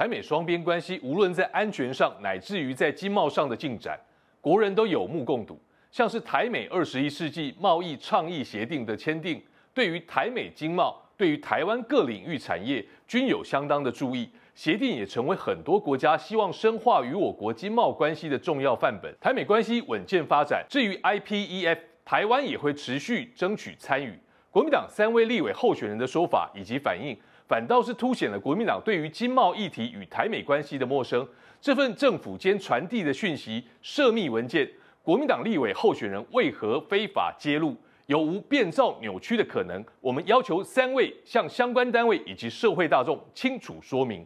台美双边关系无论在安全上，乃至于在经贸上的进展，国人都有目共睹。像是台美二十一世纪贸易倡议协定的签订，对于台美经贸，对于台湾各领域产业均有相当的注意。协定也成为很多国家希望深化与我国经贸关系的重要范本。台美关系稳健发展，至于 IPEF，台湾也会持续争取参与。国民党三位立委候选人的说法以及反应。反倒是凸显了国民党对于经贸议题与台美关系的陌生。这份政府间传递的讯息涉密文件，国民党立委候选人为何非法揭露，有无变造扭曲的可能？我们要求三位向相关单位以及社会大众清楚说明。